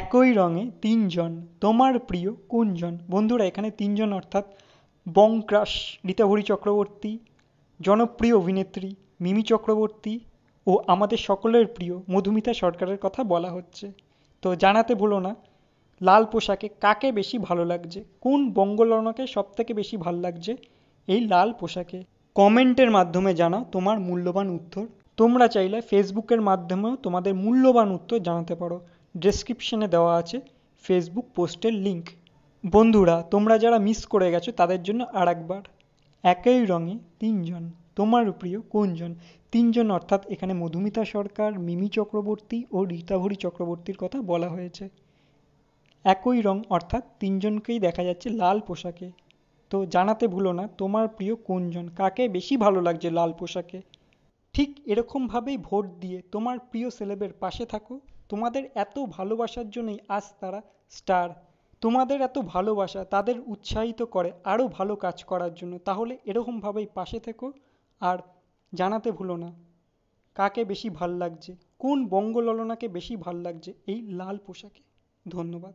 একই রঙে তিনজন তোমার প্রিয় কোনজন বন্ধুরা এখানে তিনজন অর্থাৎ বংক্রাশ রীতাভরি চক্রবর্তী জনপ্রিয় অভিনেত্রী মিমি চক্রবর্তী ও আমাদের সকলের প্রিয় মধুমিতা সরকারের কথা বলা হচ্ছে তো জানাতে ভুলো না লাল পোশাকে কাকে বেশি ভালো লাগছে কোন বঙ্গলনকে সবথেকে বেশি ভালো লাগছে এই লাল পোশাকে কমেন্টের মাধ্যমে জানা তোমার মূল্যবান উত্তর তোমরা চাইলে ফেসবুকের মাধ্যমেও তোমাদের মূল্যবান উত্তর জানাতে পারো ডেসক্রিপশনে দেওয়া আছে ফেসবুক পোস্টের লিঙ্ক বন্ধুরা তোমরা যারা মিস করে গেছো তাদের জন্য আর একবার একই রঙে তিনজন তোমার প্রিয় কোনজন তিনজন অর্থাৎ এখানে মধুমিতা সরকার মিমি চক্রবর্তী ও রীতাভরি চক্রবর্তীর কথা বলা হয়েছে একই রং অর্থাৎ তিনজনকেই দেখা যাচ্ছে লাল পোশাকে তো জানাতে ভুলো না তোমার প্রিয় কোনজন কাকে বেশি ভালো লাগছে লাল পোশাকে ঠিক এরকমভাবেই ভোট দিয়ে তোমার প্রিয় সেলেবের পাশে থাকো তোমাদের এত ভালোবাসার জন্যই আজ তারা স্টার তোমাদের এত ভালোবাসা তাদের উৎসাহিত করে আরও ভালো কাজ করার জন্য তাহলে এরকমভাবেই পাশে থেকো আর জানাতে ভুলো না কাকে বেশি ভাল লাগছে কোন বঙ্গললনাকে বেশি ভাল লাগছে এই লাল পোশাকে ধন্যবাদ